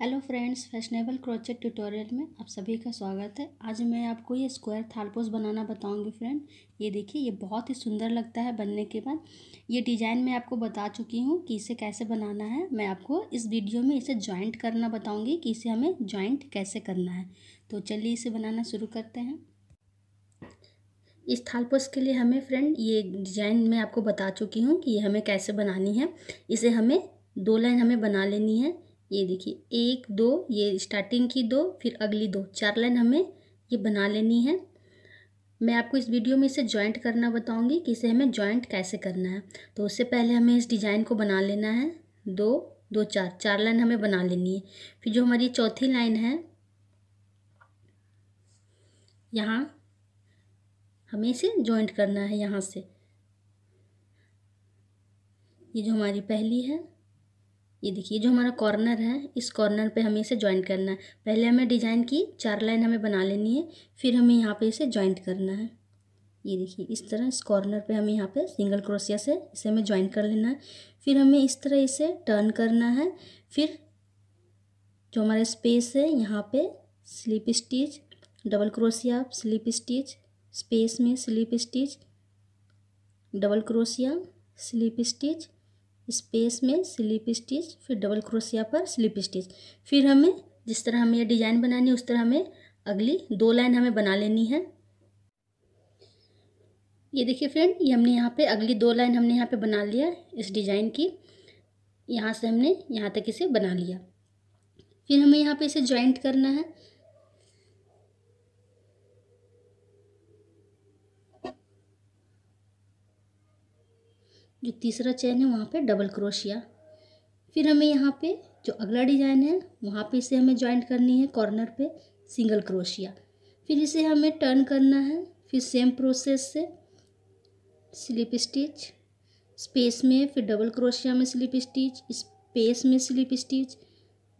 hello friends fashionable crochet tutorial में आप सभी का स्वागत है आज मैं आपको ये स्क्वायर थालपोस बनाना बताऊंगी फ्रेंड ये देखिए ये बहुत ही सुंदर लगता है बनने के बाद ये डिज़ाइन मैं आपको बता चुकी हूँ कि इसे कैसे बनाना है मैं आपको इस वीडियो में इसे ज्वाइंट करना बताऊँगी कि इसे हमें ज्वाइंट कैसे करना है तो चलिए इसे बनाना शुरू करते हैं इस थालपोस के लिए हमें फ्रेंड ये डिज़ाइन मैं आपको बता चुकी हूँ कि ये हमें कैसे बनानी है इसे हमें दो लाइन हमें बना लेनी है ये देखिए एक दो ये स्टार्टिंग की दो फिर अगली दो चार लाइन हमें ये बना लेनी है मैं आपको इस वीडियो में इसे ज्वाइंट करना बताऊंगी कि इसे हमें ज्वाइंट कैसे करना है तो उससे पहले हमें इस डिज़ाइन को बना लेना है दो दो चार चार लाइन हमें बना लेनी है फिर जो हमारी चौथी लाइन है यहाँ हमें इसे जॉइंट करना है यहाँ से ये जो हमारी पहली है ये देखिए जो हमारा कॉर्नर है इस कॉर्नर पे हमें इसे ज्वाइंट करना है पहले हमें डिजाइन की चार लाइन हमें बना लेनी है फिर हमें यहाँ पे इसे ज्वाइंट करना है ये देखिए इस तरह इस कॉर्नर पे हमें यहाँ पे सिंगल क्रोशिया से इसे हमें ज्वाइंट कर लेना है फिर हमें इस तरह इसे टर्न करना है फिर जो हमारा स्पेस है यहाँ पर स्लिप स्टिच डबल क्रोशिया स्लिप स्टिच स्पेस में स्लिप स्टिच डबल क्रोशिया स्लिप स्टिच स्पेस में स्लिप स्टिच फिर डबल क्रोशिया पर स्लिप स्टिच फिर हमें जिस तरह हमें यह डिजाइन बनानी है उस तरह हमें अगली दो लाइन हमें बना लेनी है ये देखिए फ्रेंड ये हमने यहाँ पे अगली दो लाइन हमने यहाँ पे बना लिया इस डिज़ाइन की यहाँ से हमने यहाँ तक इसे बना लिया फिर हमें यहाँ पे इसे ज्वाइंट करना है जो तीसरा चैन है वहाँ पे डबल क्रोशिया फिर हमें यहाँ पे जो अगला डिज़ाइन है वहाँ पे इसे हमें ज्वाइंट करनी है कॉर्नर पे सिंगल क्रोशिया फिर इसे हमें टर्न करना है फिर सेम प्रोसेस से स्लिप स्टिच स्पेस में फिर डबल क्रोशिया में स्लिप स्टिच स्पेस में स्लिप स्टिच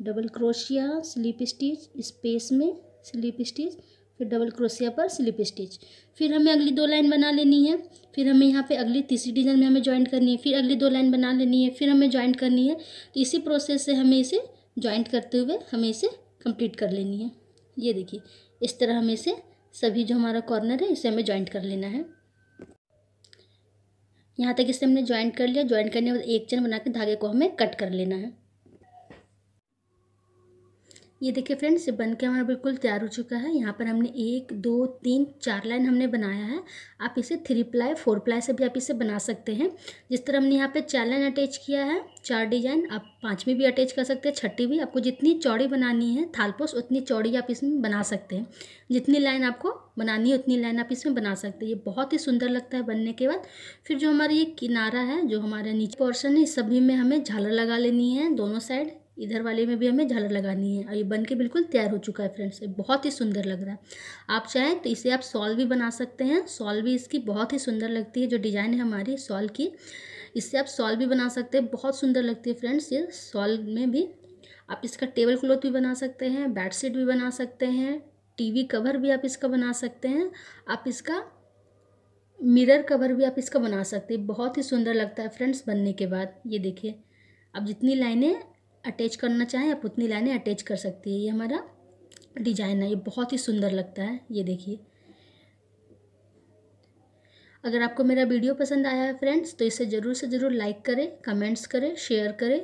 डबल क्रोशिया स्लिप स्टिच स्पेस में स्लिप स्टिच फिर डबल क्रोशिया पर स्लिप स्टिच फिर हमें अगली दो लाइन बना लेनी है फिर हमें यहाँ पे अगली तीसरी डिजाइन में हमें ज्वाइन करनी है फिर अगली दो लाइन बना लेनी है फिर हमें ज्वाइंट करनी है तो इसी प्रोसेस से हमें इसे ज्वाइंट करते हुए हमें इसे कंप्लीट कर लेनी है ये देखिए इस तरह हमें इसे सभी जो हमारा कॉर्नर है इसे हमें ज्वाइंट कर लेना है यहाँ तक इसे हमने ज्वाइंट कर लिया ज्वाइंट करने के बाद एक चैन बना के धागे को हमें कट कर लेना है ये देखिए फ्रेंड्स बन के हमारा बिल्कुल तैयार हो चुका है यहाँ पर हमने एक दो तीन चार लाइन हमने बनाया है आप इसे थ्री प्लाई फोर प्लाई से भी आप इसे बना सकते हैं जिस तरह हमने यहाँ पे चार लाइन अटैच किया है चार डिजाइन आप पाँचवीं भी अटैच कर सकते हैं छठी भी आपको जितनी चौड़ी बनानी है थालपोस उतनी चौड़ी आप इसमें बना सकते हैं जितनी लाइन आपको बनानी है उतनी लाइन आप इसमें बना सकते हैं ये बहुत ही सुंदर लगता है बनने के बाद फिर जो हमारा ये किनारा है जो हमारा नीचे पोर्शन है सभी में हमें झालर लगा लेनी है दोनों साइड इधर वाले में भी हमें झालर लगानी है और ये बन के बिल्कुल तैयार हो चुका है फ्रेंड्स ये बहुत ही सुंदर लग रहा है आप चाहें तो इसे आप सॉल भी बना सकते हैं सॉल भी इसकी बहुत ही सुंदर लगती है जो डिज़ाइन है हमारी सॉल की इससे आप सॉल भी बना सकते हैं बहुत सुंदर लगती है फ्रेंड्स ये सॉल में भी आप इसका टेबल क्लॉथ भी बना सकते हैं बेडशीट भी बना सकते हैं टीवी कवर भी आप इसका बना सकते हैं आप इसका मिरर कवर भी आप इसका बना सकते हैं बहुत ही सुंदर लगता है फ्रेंड्स बनने के बाद ये देखिए आप जितनी लाइनें अटैच करना चाहें आप उतनी लाइनें अटैच कर सकती है ये हमारा डिजाइन है ये बहुत ही सुंदर लगता है ये देखिए अगर आपको मेरा वीडियो पसंद आया है फ्रेंड्स तो इसे ज़रूर से ज़रूर लाइक करें कमेंट्स करें शेयर करें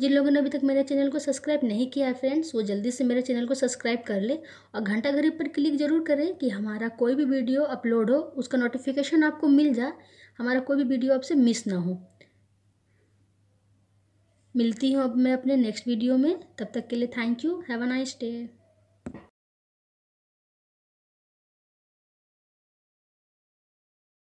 जिन लोगों ने अभी तक मेरे चैनल को सब्सक्राइब नहीं किया है फ्रेंड्स वो जल्दी से मेरे चैनल को सब्सक्राइब कर ले और घंटा घड़ी पर क्लिक जरूर करें कि हमारा कोई भी वीडियो अपलोड हो उसका नोटिफिकेशन आपको मिल जाए हमारा कोई भी वीडियो आपसे मिस ना हो मिलती हूँ अब मैं अपने नेक्स्ट वीडियो में तब तक के लिए thank you have a nice day